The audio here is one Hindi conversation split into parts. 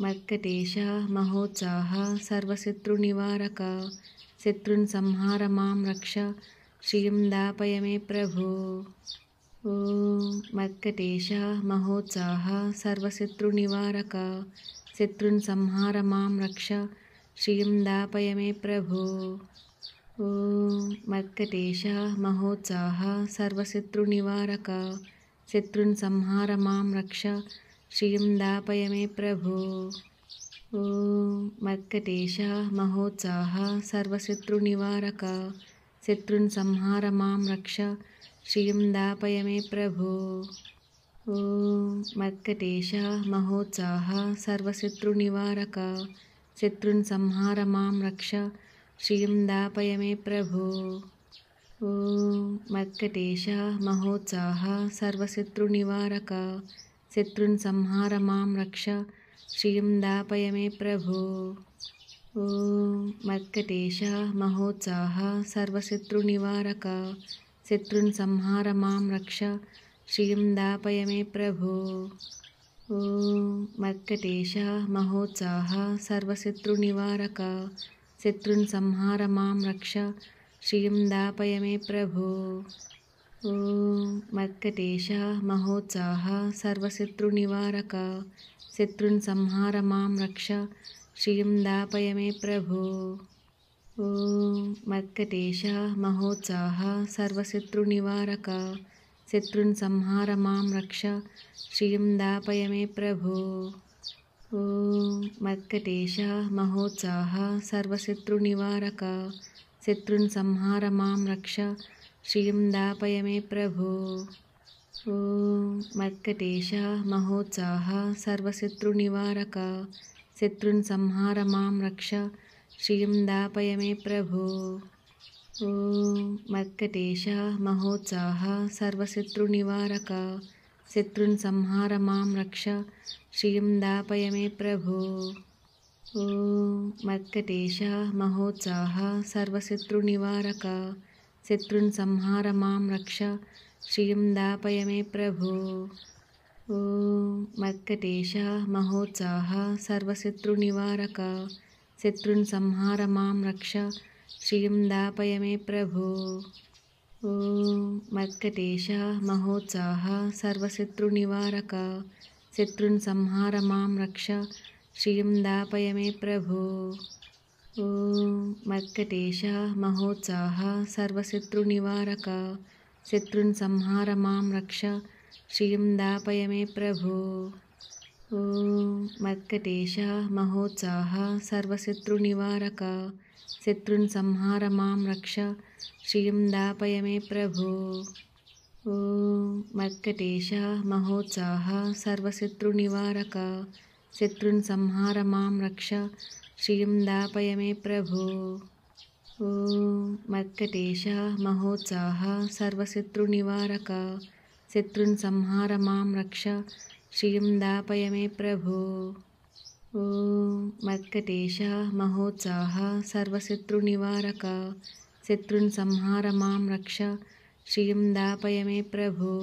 मर्कटेशः महोत्साहः सर्वशत्रुनिवारक शत्रून् संहार मां रक्ष श्रियं दापय मे प्रभो ॐ मर्कटेशः महोत्साहः सर्वशत्रुनिवारक शत्रून् संहार मां रक्ष श्रियं दापय मे प्रभु ॐ मर्कटेशः महोत्साहः सर्वशत्रुनिवारक शत्रून् संहार मां रक्ष श्रियं दापय मे प्रभो ओ मकटेश महोत्साहः सर्वशत्रुनिवारक शत्रुन संहार मं रक्ष श्रियं दापय मे प्रभो मकटेश मर्कटेशः महोत्साहः सर्वशत्रुनिवारक शत्रुन संहार रक्ष श्रियं दापय मे प्रभो ओ मकटेश महोत्साहः सर्वशत्रुनिवारक శత్రున్ సంహార మాం రక్ష శ్రియం దాపయ మే ప్రభో ఓం మర్కటేశ మహోత్సాహ సర్వశత్రునివారక శత్రున్ సంహార మాం రక్ష శ్రియం దాపయ మే ప్రభో ఓం మర్కటేశ మహోత్సాహ సర్వశత్రునివారక శత్రున్ సంహార మాం రక్ష శ్రియం దాపయ మే ప్రభో मर्कटेशः महोत्साहः सर्वशत्रुनिवारक शत्रून् संहार मां रक्ष श्रियं दापय मे प्रभो ॐ मर्कटेशः महोत्साहः सर्वशत्रुनिवारक शत्रून् संहार मां रक्ष श्रियं दापय मे प्रभो ॐ मर्कटेशः महोत्साहः सर्वशत्रुनिवारक शत्रून् संहार मां रक्ष श्रियं दापय मे प्रभो ओ मर्कटेशः महोत्साहः सर्वशत्रुनिवारक शत्रुन् संहार मां रक्ष श्रियं दापय मे प्रभो ॐ मर्कटेशः महोत्साहः सर्वशत्रुनिवारक शत्रुन् संहार मां रक्ष श्रियं दापय मे प्रभो ओ मर्कटेशः महोत्साह सर्वशत्रुनिवारक శత్రున్ సంహార మాం రక్ష శ్రియం దాపయ మే ప్రభో ఓం మర్కటేశ మహోత్సాహ సర్వశత్రునివారక శత్రున్ సంహార మాం రక్ష శ్రియం దాపయ మే ప్రభో ఓం మర్కటేశ మహోత్సాహ సర్వశత్రునివారక శత్రున్ సంహార మాం రక్ష శ్రియం దాపయ మే ప్రభో मर्कटेश महोत्साह सर्वशत्रुनिवारक शत्रुन् संहार मां रक्ष श्रियं दापय मे प्रभो ॐ महोत्साह सर्वशत्रुनिवारक शत्रुन् संहार मां रक्ष श्रियं दापय मे प्रभो ॐ महोत्साह सर्वशत्रुनिवारक शत्रुन् संहार मां रक्ष श्रियं दापय मे प्रभो ॐ मर्कटेश महोत्साह सर्वशत्रुनिवारक शत्रुन् संहार मां रक्ष श्रियं दापय मे प्रभो ॐ मर्कटेश महोत्साह सर्वशत्रुनिवारक शत्रुन् संहार मां रक्ष श्रियं दापय मे प्रभो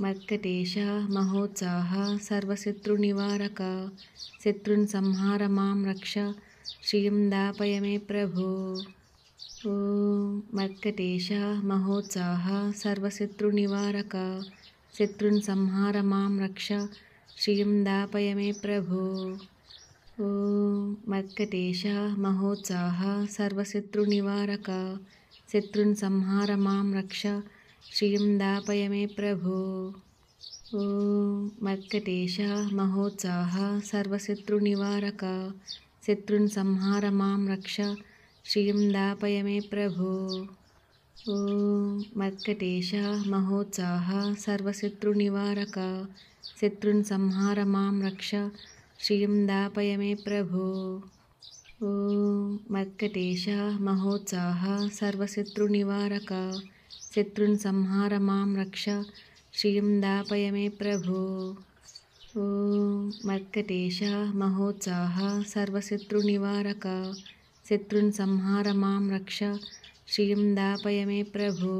मर्कटेशः महोत्साहः सर्वशत्रुनिवारक शत्रुन् संहार रक्ष श्रियं दापय मे प्रभो ॐ मर्कटेशः महोत्साहः सर्वशत्रुनिवारक शत्रुन् संहार मां रक्ष श्रियं दापय मे प्रभो ॐ मर्कटेशः सर्वशत्रुनिवारक शत्रुन् संहार मां रक्ष श्रियं दापय मे प्रभो ॐ मर्कटेश महोत्साह सर्वशत्रुनिवारक शत्रुन संहार मां रक्ष श्रियं दापय मे प्रभो ॐ मर्कटेश महोत्साह सर्वशत्रुनिवारक शत्रुन संहार मां रक्ष श्रियं दापय मे प्रभो ओ मर्कटेश महोत्साह सर्वशत्रुनिवारक శత్రున్ సంహార మాం రక్ష శ్రీయం దాపయ మే ప్రభో ఓం మర్కటేశ మహోత్సాహ సర్వశత్రునివారక శత్రున్ సంహార మాం రక్ష శ్రీయం దాపయ మే ప్రభో